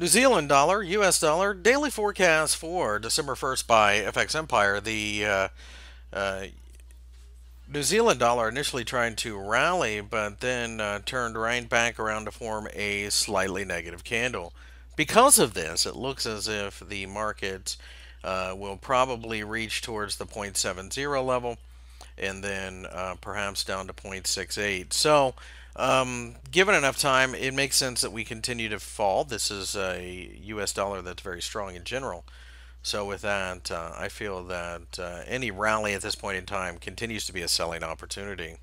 New Zealand dollar, US dollar, daily forecast for December 1st by FX Empire. The uh, uh, New Zealand dollar initially trying to rally, but then uh, turned right back around to form a slightly negative candle. Because of this, it looks as if the market uh, will probably reach towards the 0.70 level and then uh, perhaps down to 0.68. So um, given enough time, it makes sense that we continue to fall. This is a U.S. dollar that's very strong in general. So with that, uh, I feel that uh, any rally at this point in time continues to be a selling opportunity.